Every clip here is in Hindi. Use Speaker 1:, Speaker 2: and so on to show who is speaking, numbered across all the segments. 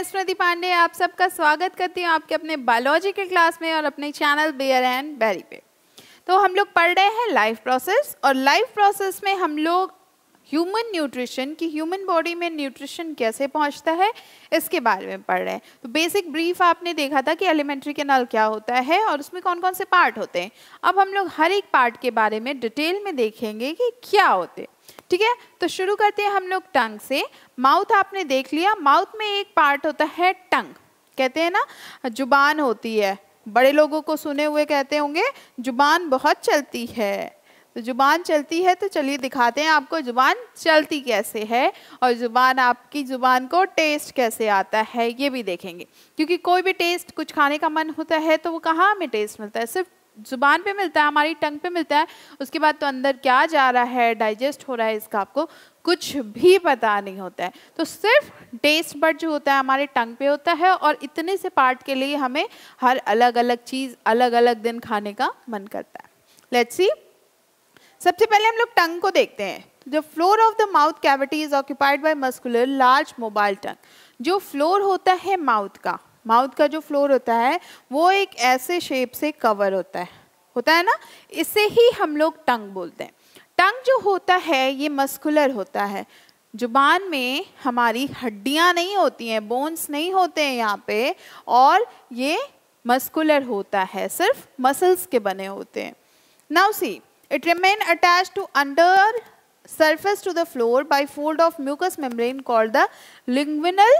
Speaker 1: मैं स्मृति पांडे आप सबका स्वागत करती हूँ आपके अपने बायोलॉजी के क्लास में और अपने चैनल बेयर एंड बैरी पे तो हम लोग पढ़ रहे हैं लाइफ प्रोसेस और लाइफ प्रोसेस में हम लोग ह्यूमन न्यूट्रिशन कि ह्यूमन बॉडी में न्यूट्रिशन कैसे पहुंचता है इसके बारे में पढ़ रहे हैं तो बेसिक ब्रीफ आपने देखा था कि एलिमेंट्री कैनाल क्या होता है और उसमें कौन कौन से पार्ट होते हैं अब हम लोग हर एक पार्ट के बारे में डिटेल में देखेंगे कि क्या होते हैं ठीक है तो शुरू करते हैं हम लोग टंग से माउथ आपने देख लिया माउथ में एक पार्ट होता है टंग कहते हैं ना जुबान होती है बड़े लोगों को सुने हुए कहते होंगे जुबान बहुत चलती है तो जुबान चलती है तो चलिए दिखाते हैं आपको जुबान चलती कैसे है और जुबान आपकी जुबान को टेस्ट कैसे आता है ये भी देखेंगे क्योंकि कोई भी टेस्ट कुछ खाने का मन होता है तो वो कहाँ में टेस्ट मिलता है सिर्फ ज़ुबान पे मिलता है हमारी टंग पे मिलता है उसके बाद तो अंदर क्या जा रहा है डाइजेस्ट हो रहा है इसका आपको कुछ भी पता नहीं होता है तो सिर्फ टेस्ट बर्ड जो होता है हमारे टंग पे होता है और इतने से पार्ट के लिए हमें हर अलग अलग चीज़ अलग अलग दिन खाने का मन करता है लेट्स सी सबसे पहले हम लोग टंग को देखते हैं the floor of the mouth cavity is occupied by muscular large mobile tongue जो फ्लोर होता है माउथ का माउथ का जो फ्लोर होता है वो एक ऐसे शेप से कवर होता है होता है ना इसे ही हम लोग टंग बोलते हैं टंग जो होता है ये मस्कुलर होता है जुबान में हमारी हड्डियाँ नहीं होती हैं बोन्स नहीं होते हैं यहाँ पे और ये मस्कुलर होता है सिर्फ मसल्स के बने होते हैं now see it remain attach to under surface to the floor by fold of mucous membrane called the linguinal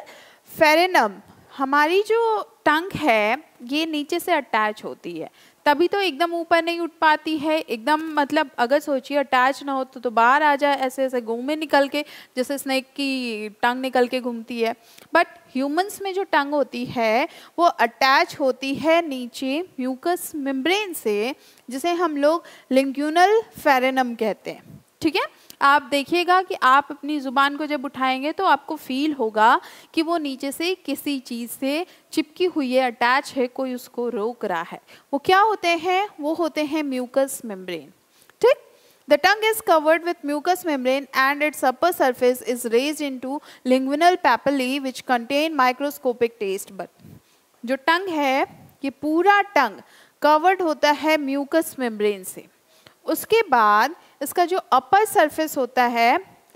Speaker 1: frenum हमारी जो टंग है ये नीचे से अटैच होती है तभी तो एकदम ऊपर नहीं उठ पाती है एकदम मतलब अगर सोचिए अटैच ना हो तो, तो बाहर आ जाए ऐसे ऐसे घूमे निकल के जैसे स्नेक की टंग निकल के घूमती है बट ह्यूमंस में जो टंग होती है वो अटैच होती है नीचे म्यूकस मेम्ब्रेन से जिसे हम लोग लिंग्यूनल फेरेनम कहते हैं ठीक है आप देखिएगा कि आप अपनी ज़ुबान को जब उठाएंगे तो आपको फील होगा कि वो नीचे से किसी चीज़ से चिपकी हुई है अटैच है कोई उसको रोक रहा है वो क्या होते हैं वो होते हैं म्यूकस मेम्ब्रेन ठीक The tongue is covered with mucous membrane and its upper surface is raised into linguinal papillae which contain microscopic taste bud. जो टंग है ये पूरा टंग कवर्ड होता है म्यूकस मेम्ब्रेन से उसके बाद इसका जो अपर सरफेस होता है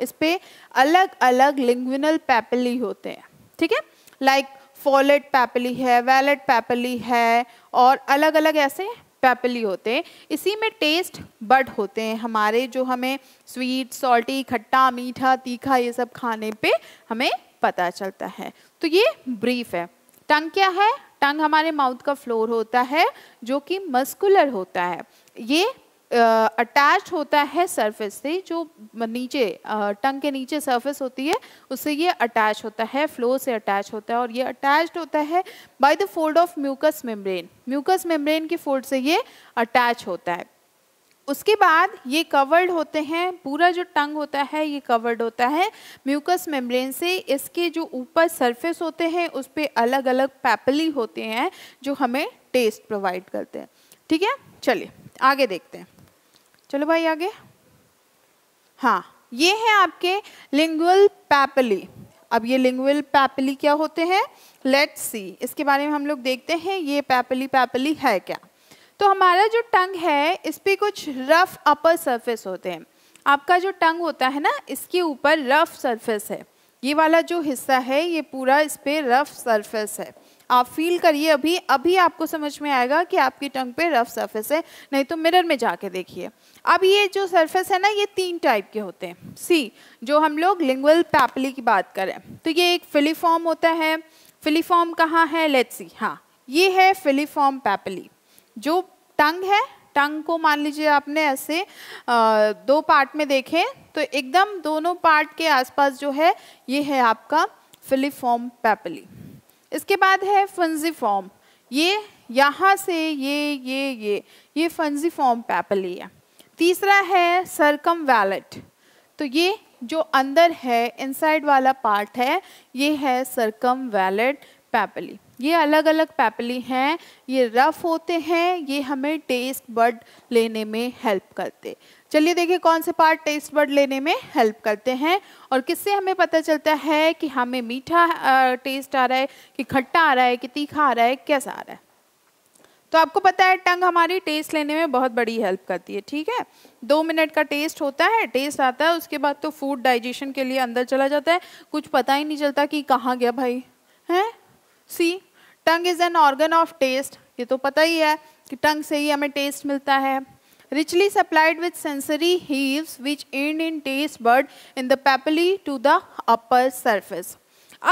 Speaker 1: इस पर अलग अलग लिंग्विनल पैपली होते हैं ठीक है लाइक फॉलेट पैपली है वैलेट पैपली है और अलग अलग ऐसे पैपली होते हैं इसी में टेस्ट बड होते हैं हमारे जो हमें स्वीट सॉल्टी खट्टा मीठा तीखा ये सब खाने पे हमें पता चलता है तो ये ब्रीफ है टंग क्या है टंग हमारे माउथ का फ्लोर होता है जो कि मस्कुलर होता है ये अटैच होता है सरफेस से जो नीचे टंग के नीचे सरफेस होती है उससे ये अटैच होता है फ्लो से अटैच होता है और ये अटैच्ड होता है by the fold of mucous membrane mucous membrane के फोल्ड से ये अटैच होता है उसके बाद ये कवर्ड होते हैं पूरा जो टंग होता है ये कवर्ड होता है म्यूकस मेम्ब्रेन से इसके जो ऊपर सरफेस होते हैं उस पर अलग अलग पैपली होते हैं जो हमें टेस्ट प्रोवाइड करते हैं ठीक है चलिए आगे देखते हैं चलो भाई आगे हाँ ये है आपके लिंगुअल पैपली अब ये लिंगुअल पैपली क्या होते हैं लेट्स सी इसके बारे में हम लोग देखते हैं ये पैपली पैपली है क्या तो हमारा जो टंग है इस पर कुछ रफ अपर सरफेस होते हैं आपका जो टंग होता है ना इसके ऊपर रफ सरफेस है ये वाला जो हिस्सा है ये पूरा इस पर रफ सरफेस है आप फील करिए अभी अभी आपको समझ में आएगा कि आपकी टंग पे रफ सरफेस है नहीं तो मिरर में जाके देखिए अब ये जो सरफेस है ना ये तीन टाइप के होते हैं सी जो हम लोग लिंगुअल पैपली की बात करें तो ये एक फिलीफॉर्म होता है फिलीफॉर्म कहाँ है लेट्स सी हाँ ये है फिलीफॉर्म पैपली जो टंग है टंग को मान लीजिए आपने ऐसे आ, दो पार्ट में देखे तो एकदम दोनों पार्ट के आसपास जो है ये है आपका फिलीफॉर्म पैपली इसके बाद है फंजी फॉर्म ये यहाँ से ये ये ये ये फंजी फॉर्म पैपली है तीसरा है सरकम वैलेट तो ये जो अंदर है इनसाइड वाला पार्ट है ये है सरकम वैलेट पैपली ये अलग अलग पैपली हैं ये रफ होते हैं ये हमें टेस्ट बर्ड लेने में हेल्प करते चलिए देखिए कौन से पार्ट टेस्ट बर्ड लेने में हेल्प करते हैं और किससे हमें पता चलता है कि हमें मीठा टेस्ट आ रहा है कि खट्टा आ रहा है कि तीखा आ रहा है कैसा आ रहा है तो आपको पता है टंग हमारी टेस्ट लेने में बहुत बड़ी हेल्प करती है ठीक है दो मिनट का टेस्ट होता है टेस्ट आता है उसके बाद तो फूड डाइजेशन के लिए अंदर चला जाता है कुछ पता ही नहीं चलता कि कहाँ गया भाई हैं see tongue is an organ of taste ये तो पता ही है कि टंग से ही हमें टेस्ट मिलता है richly supplied with sensory heaves which end in taste bud in the papillae to the upper surface.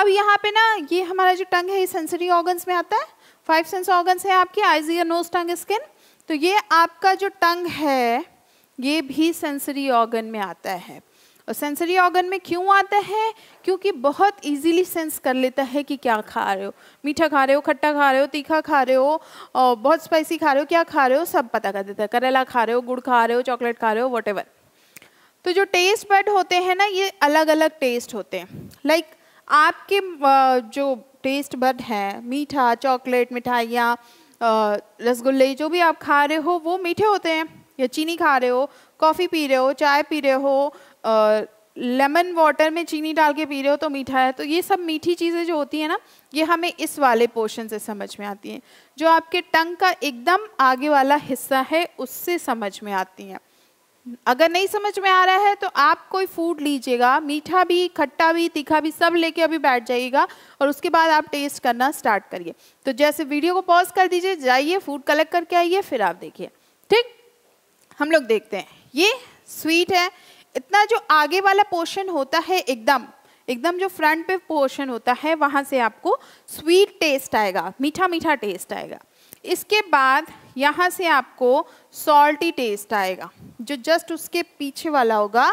Speaker 1: ab yahan pe na ye hamara jo tongue hai sensory organs mein aata hai five sense organs hai aapke eyes ear nose tongue skin to ye aapka jo tongue hai है ये भी सेंसरी ऑर्गन में आता है और सेंसरी ऑर्गन में क्यों आता है क्योंकि बहुत इजीली सेंस कर लेता है कि क्या खा रहे हो मीठा खा रहे हो खट्टा खा रहे हो तीखा खा रहे हो और बहुत स्पाइसी खा रहे हो क्या खा रहे हो सब पता कर देता है करेला खा रहे हो गुड़ खा रहे हो चॉकलेट खा रहे हो वट तो जो टेस्ट बड होते हैं ना ये अलग अलग टेस्ट होते हैं लाइक like, आपके जो टेस्ट बड है मीठा चॉकलेट मिठाइयाँ रसगुल्ले जो भी आप खा रहे हो वो मीठे होते हैं या चीनी खा रहे हो कॉफ़ी पी रहे हो चाय पी रहे हो लेमन वाटर में चीनी डाल के पी रहे हो तो मीठा है तो ये सब मीठी चीज़ें जो होती है ना ये हमें इस वाले पोर्शन से समझ में आती हैं जो आपके टंग का एकदम आगे वाला हिस्सा है उससे समझ में आती हैं अगर नहीं समझ में आ रहा है तो आप कोई फूड लीजिएगा मीठा भी खट्टा भी तीखा भी सब लेके अभी बैठ जाइएगा और उसके बाद आप टेस्ट करना स्टार्ट करिए तो जैसे वीडियो को पॉज कर दीजिए जाइए फूड कलेक्ट करके आइए फिर आप देखिए ठीक हम लोग देखते हैं ये स्वीट है इतना जो आगे वाला पोर्शन होता है एकदम एकदम जो फ्रंट पे पोर्शन होता है वहाँ से आपको स्वीट टेस्ट आएगा मीठा मीठा टेस्ट आएगा इसके बाद यहाँ से आपको सॉल्टी टेस्ट आएगा जो जस्ट उसके पीछे वाला होगा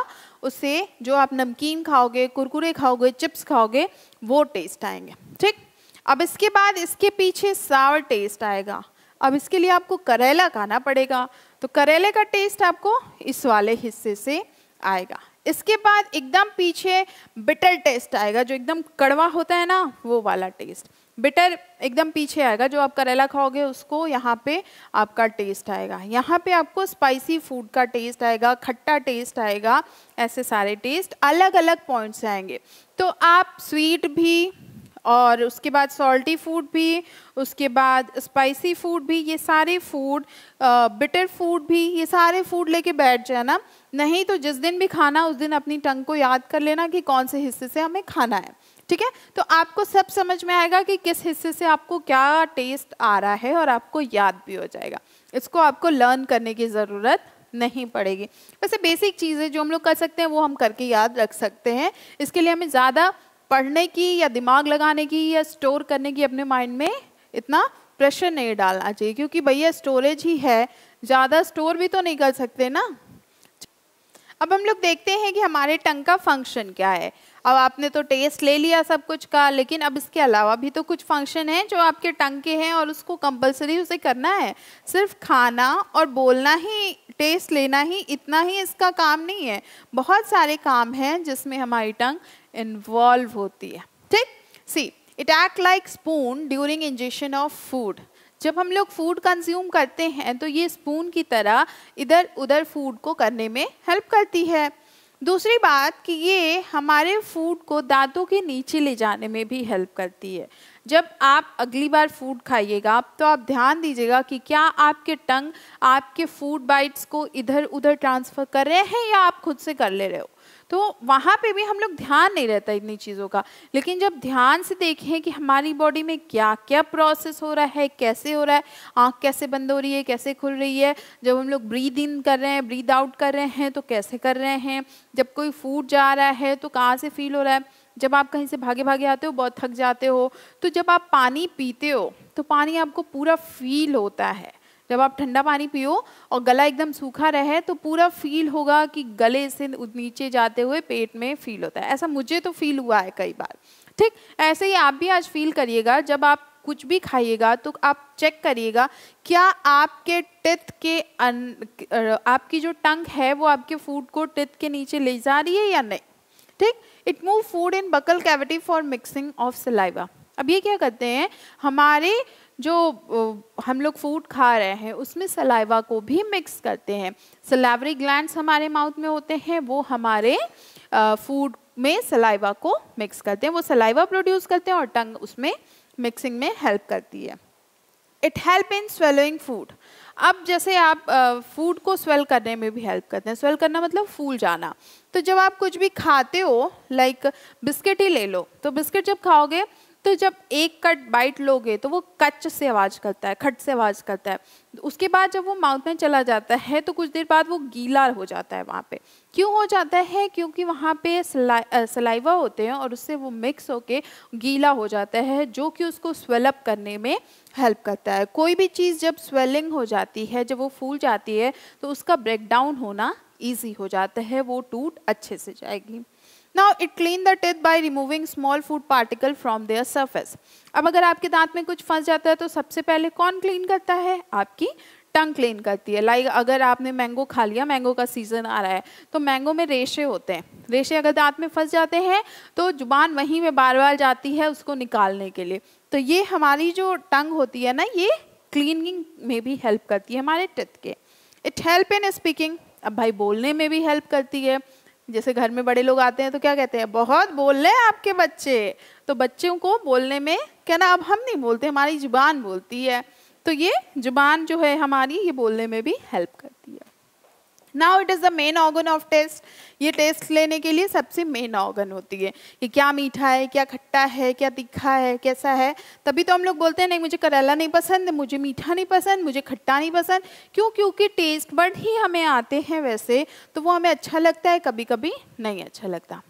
Speaker 1: उसे जो आप नमकीन खाओगे कुरकुरे खाओगे चिप्स खाओगे वो टेस्ट आएंगे ठीक अब इसके बाद इसके पीछे सावर टेस्ट आएगा अब इसके लिए आपको करेला खाना पड़ेगा तो करेले का टेस्ट आपको इस वाले हिस्से से आएगा इसके बाद एकदम पीछे बिटर टेस्ट आएगा जो एकदम कड़वा होता है ना वो वाला टेस्ट बिटर एकदम पीछे आएगा जो आप करेला खाओगे उसको यहाँ पे आपका टेस्ट आएगा यहाँ पे आपको स्पाइसी फूड का टेस्ट आएगा खट्टा टेस्ट आएगा ऐसे सारे टेस्ट अलग अलग पॉइंट्स आएंगे तो आप स्वीट भी और उसके बाद सॉल्टी फूड भी उसके बाद स्पाइसी फूड भी ये सारे फूड बिटर फूड भी ये सारे फूड लेके बैठ जाना नहीं तो जिस दिन भी खाना उस दिन अपनी टंग को याद कर लेना कि कौन से हिस्से से हमें खाना है ठीक है तो आपको सब समझ में आएगा कि किस हिस्से से आपको क्या टेस्ट आ रहा है और आपको याद भी हो जाएगा इसको आपको लर्न करने की ज़रूरत नहीं पड़ेगी वैसे बेसिक चीज़ें जो हम लोग कर सकते हैं वो हम करके याद रख सकते हैं इसके लिए हमें ज़्यादा पढ़ने की या दिमाग लगाने की या स्टोर करने की अपने माइंड में इतना प्रेशर नहीं डालना चाहिए क्योंकि भैया स्टोरेज ही है ज़्यादा स्टोर भी तो नहीं कर सकते ना अब हम लोग देखते हैं कि हमारे टंग का फंक्शन क्या है अब आपने तो टेस्ट ले लिया सब कुछ का लेकिन अब इसके अलावा भी तो कुछ फंक्शन हैं जो आपके टंग के हैं और उसको कंपलसरी उसे करना है सिर्फ खाना और बोलना ही टेस्ट लेना ही इतना ही इसका काम नहीं है बहुत सारे काम हैं जिसमें हमारी टंग इन्वॉल्व होती है ठीक see it act like spoon during ingestion of food जब हम लोग फूड कंज्यूम करते हैं तो ये स्पून की तरह इधर उधर फूड को करने में हेल्प करती है दूसरी बात कि ये हमारे फूड को दांतों के नीचे ले जाने में भी हेल्प करती है जब आप अगली बार फूड खाइएगा तो आप ध्यान दीजिएगा कि क्या आपके टंग आपके फूड बाइट्स को इधर उधर ट्रांसफ़र कर रहे हैं या आप खुद से कर ले रहे हो तो वहाँ पे भी हम लोग ध्यान नहीं रहता इतनी चीज़ों का लेकिन जब ध्यान से देखें कि हमारी बॉडी में क्या क्या प्रोसेस हो रहा है कैसे हो रहा है आँख कैसे बंद हो रही है कैसे खुल रही है जब हम लोग ब्रीद इन कर रहे हैं ब्रीद आउट कर रहे हैं तो कैसे कर रहे हैं जब कोई फूड जा रहा है तो कहाँ से फील हो रहा है जब आप कहीं से भागे भागे आते हो बहुत थक जाते हो तो जब आप पानी पीते हो तो पानी आपको पूरा फील होता है जब आप ठंडा पानी पियो और गला एकदम सूखा रहे तो पूरा फील होगा कि गले से नीचे जाते हुए पेट में फील होता है ऐसा मुझे तो फील हुआ है कई बार ठीक ऐसे ही आप भी आज फील करिएगा जब आप कुछ भी खाइएगा तो आप चेक करिएगा क्या आपके टित के अन, आपकी जो टंग है वो आपके फूड को टित के नीचे ले जा रही है या नहीं ठीक it move food in buccal cavity for mixing of saliva अब ये क्या करते हैं हमारे जो हम लोग फूड खा रहे हैं उसमें सलाइवा को भी मिक्स करते हैं सलावरी ग्लैंड्स हमारे माउथ में होते हैं वो हमारे फूड में सलाइवा को मिक्स करते हैं वो सलाइवा प्रोड्यूस करते हैं और टंग उसमें मिक्सिंग में हेल्प करती है it help in swallowing food अब जैसे आप फूड को स्वेल करने में भी हेल्प करते हैं स्वेल करना मतलब फूल जाना तो जब आप कुछ भी खाते हो लाइक बिस्किट ही ले लो तो बिस्किट जब खाओगे तो जब एक कट बाइट लोगे तो वो कच से आवाज़ करता है खट से आवाज़ करता है उसके बाद जब वो माउथ में चला जाता है तो कुछ देर बाद वो गीला हो जाता है वहाँ पे क्यों हो जाता है क्योंकि वहाँ पे सलाइवा होते हैं और उससे वो मिक्स होके गीला हो जाता है जो कि उसको स्वेलअप करने में हेल्प करता है कोई भी चीज़ जब स्वेलिंग हो जाती है जब वो फूल जाती है तो उसका ब्रेकडाउन होना ईजी हो जाता है वो टूट अच्छे से जाएगी now it clean the teeth by removing small food particle from their surface अब अगर आपके दांत में कुछ फंस जाता है तो सबसे पहले कौन क्लीन करता है आपकी टंग क्लीन करती है लाइक अगर आपने मैंगो खा लिया मैंगो का सीज़न आ रहा है तो मैंगो में रेशे होते हैं रेशे अगर दांत में फंस जाते हैं तो जुबान वहीं में बार बार जाती है उसको निकालने के लिए तो ये हमारी जो टंग होती है ना ये क्लीनिंग में भी हेल्प करती है हमारे टिथ के इट हेल्प इन स्पीकिंग अब भाई बोलने में भी हेल्प करती है जैसे घर में बड़े लोग आते हैं तो क्या कहते हैं बहुत बोल रहे हैं आपके बच्चे तो बच्चों को बोलने में कहना अब हम नहीं बोलते हमारी जुबान बोलती है तो ये जुबान जो है हमारी ये बोलने में भी हेल्प करती है now it is the main organ of taste ये टेस्ट लेने के लिए सबसे मेन ऑर्गन होती है कि क्या मीठा है क्या खट्टा है क्या तीखा है कैसा है तभी तो हम लोग बोलते हैं नहीं मुझे करेला नहीं पसंद मुझे मीठा नहीं पसंद मुझे खट्टा नहीं पसंद क्यों क्योंकि टेस्ट बर्ड ही हमें आते हैं वैसे तो वो हमें अच्छा लगता है कभी कभी नहीं अच्छा लगता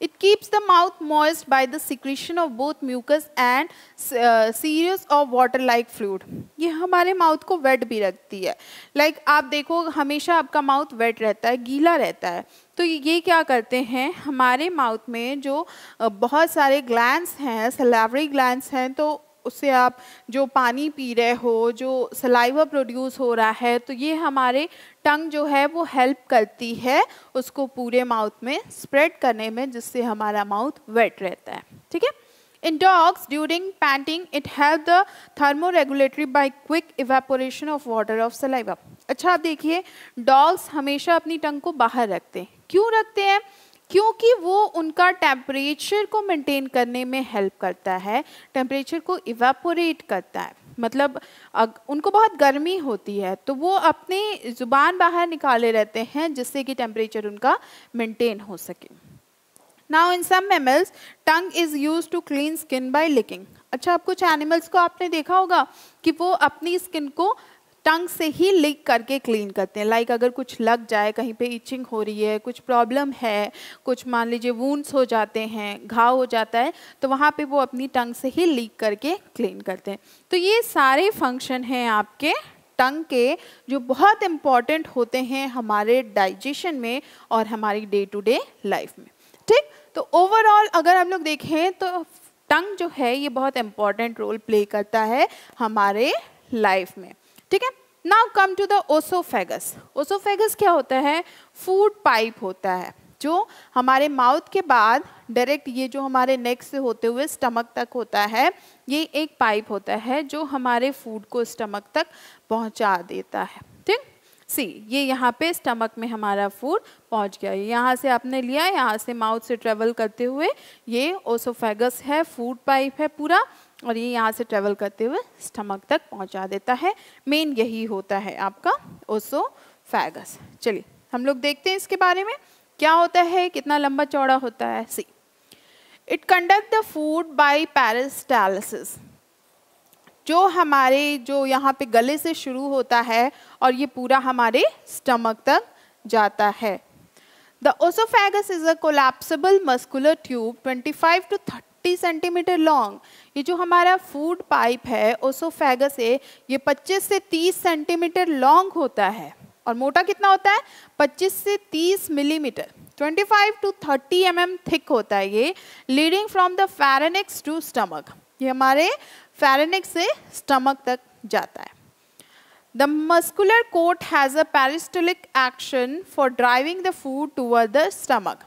Speaker 1: It keeps the mouth moist by the secretion of both mucus and serious और वाटर लाइक फ्लूड ये हमारे माउथ को वेट भी रखती है लाइक like आप देखो हमेशा आपका माउथ वेट रहता है गीला रहता है तो ये क्या करते हैं हमारे माउथ में जो uh, बहुत सारे ग्लैंड्स हैं सलावरी ग्लैंड्स हैं तो उससे आप जो पानी पी रहे हो जो सलाइवा प्रोड्यूस हो रहा है तो ये हमारे टंग जो है वो हेल्प करती है उसको पूरे माउथ में स्प्रेड करने में जिससे हमारा माउथ वेट रहता है ठीक है in dogs during panting it help the thermoregulatory by quick evaporation of water of saliva अच्छा आप देखिए डॉग्स हमेशा अपनी टंग को बाहर रखते हैं क्यों रखते हैं क्योंकि वो उनका टेम्परेचर को मेंटेन करने में हेल्प करता है टेम्परेचर को इवेपोरेट करता है मतलब उनको बहुत गर्मी होती है तो वो अपने ज़ुबान बाहर निकाले रहते हैं जिससे कि टेम्परेचर उनका मेंटेन हो सके now in some mammals tongue is use to clean skin by licking अच्छा आप कुछ एनिमल्स को आपने देखा होगा कि वो अपनी स्किन को टंग से ही लिक करके क्लीन करते हैं लाइक अगर कुछ लग जाए कहीं पे इचिंग हो रही है कुछ प्रॉब्लम है कुछ मान लीजिए वूंड्स हो जाते हैं घाव हो जाता है तो वहाँ पे वो अपनी टंग से ही लीक करके क्लीन करते हैं तो ये सारे फंक्शन हैं आपके टंग के जो बहुत इम्पॉर्टेंट होते हैं हमारे डाइजेशन में और हमारी डे टू डे लाइफ में ठीक तो ओवरऑल अगर हम लोग देखें तो टंग जो है ये बहुत इम्पॉर्टेंट रोल प्ले करता है हमारे लाइफ में ठीक है now come to the oesophagus oesophagus क्या होता है फूड पाइप होता है जो हमारे माउथ के बाद डायरेक्ट ये जो हमारे नेक से होते हुए स्टमक तक होता है ये एक पाइप होता है जो हमारे फूड को स्टमक तक पहुंचा देता है ठीक सी ये यहाँ पे स्टमक में हमारा फूड पहुंच गया है यहाँ से आपने लिया यहाँ से माउथ से ट्रेवल करते हुए ये ओसोफेगस है फूड पाइप है पूरा और ये यहाँ से ट्रेवल करते हुए स्टमक तक पहुँचा देता है मेन यही होता है आपका ओसो फैगस चलिए हम लोग देखते हैं इसके बारे में क्या होता है कितना लंबा चौड़ा होता है see it conduct the food by peristalsis जो हमारे जो यहाँ पे गले से शुरू होता है और ये पूरा हमारे स्टमक तक जाता है the oesophagus is a collapsible muscular tube 25 two 30 centimetre long ये जो हमारा फूड पाइप है ओसोफेगस है ये 25 से 30 सेंटीमीटर लॉन्ग होता है और मोटा कितना होता है 25 से 30 millimetre 25 two 30 m mm thick होता है ये leading from the pharynx to stomach ये हमारे फेरेनिक्स से स्टमक तक जाता है the muscular coat has a peristaltic action for driving the food toward the stomach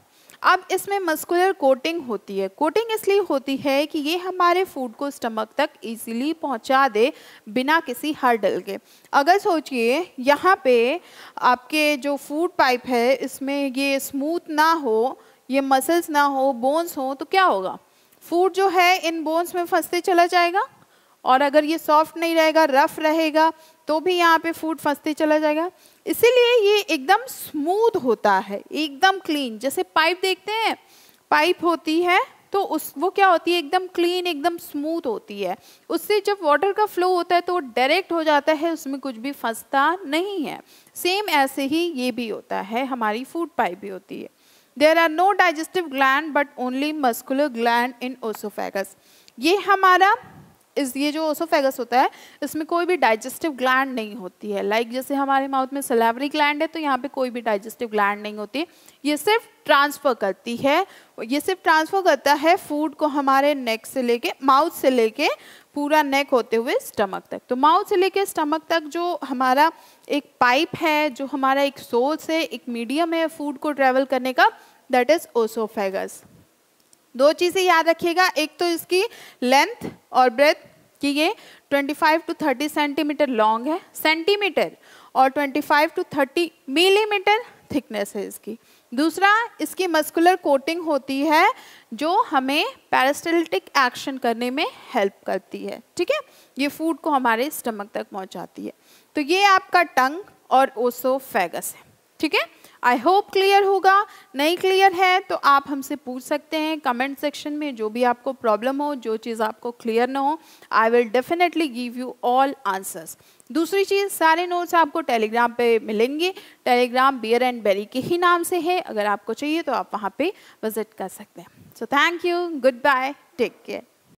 Speaker 1: अब इसमें मस्कुलर कोटिंग होती है कोटिंग इसलिए होती है कि ये हमारे फूड को स्टमक तक इजीली पहुंचा दे बिना किसी हर्डल के अगर सोचिए यहाँ पे आपके जो फूड पाइप है इसमें ये स्मूथ ना हो ये मसल्स ना हो बोन्स हो तो क्या होगा फूड जो है इन बोन्स में फंसते चला जाएगा और अगर ये सॉफ्ट नहीं रहेगा रफ रहेगा तो भी यहाँ पे फूड फंसते चला जाएगा इसीलिए ये एकदम स्मूथ होता है एकदम क्लीन जैसे पाइप देखते हैं पाइप होती है तो उस वो क्या होती है एकदम क्लीन एकदम स्मूथ होती है उससे जब वाटर का फ्लो होता है तो डायरेक्ट हो जाता है उसमें कुछ भी फंसता नहीं है सेम ऐसे ही ये भी होता है हमारी फूड पाइप भी होती है there are no digestive gland but only muscular gland in oesophagus ये हमारा इस ये जो ओसोफेगस होता है इसमें कोई भी डाइजेस्टिव ग्लैंड नहीं होती है लाइक like जैसे हमारे माउथ में सलेवरी ग्लैंड है तो यहाँ पे कोई भी डाइजेस्टिव ग्लैंड नहीं होती ये सिर्फ ट्रांसफ़र करती है ये सिर्फ ट्रांसफ़र करता है फूड को हमारे नेक से लेके माउथ से लेके पूरा नेक होते हुए स्टमक तक तो माउथ से लेके स्टमक तक जो हमारा एक पाइप है जो हमारा एक सोर्स है एक मीडियम है फूड को ट्रेवल करने का दैट इज़ ओसोफेगस दो चीज़ें याद रखिएगा एक तो इसकी लेंथ और ब्रेथ कि ये 25 टू 30 सेंटीमीटर लॉन्ग है सेंटीमीटर और 25 टू 30 मिलीमीटर थिकनेस है इसकी दूसरा इसकी मस्कुलर कोटिंग होती है जो हमें पैरास्टेलिटिक एक्शन करने में हेल्प करती है ठीक है ये फूड को हमारे स्टमक तक पहुंचाती है तो ये आपका टंग और ओसोफेगस है ठीक है आई होप क्लियर होगा नहीं क्लियर है तो आप हमसे पूछ सकते हैं कमेंट सेक्शन में जो भी आपको प्रॉब्लम हो जो चीज़ आपको क्लियर ना हो I will definitely give you all answers दूसरी चीज़ सारे नोट्स आपको टेलीग्राम पे मिलेंगे टेलीग्राम बियर एंड बेरी के ही नाम से है अगर आपको चाहिए तो आप वहाँ पे विजिट कर सकते हैं so thank you goodbye take care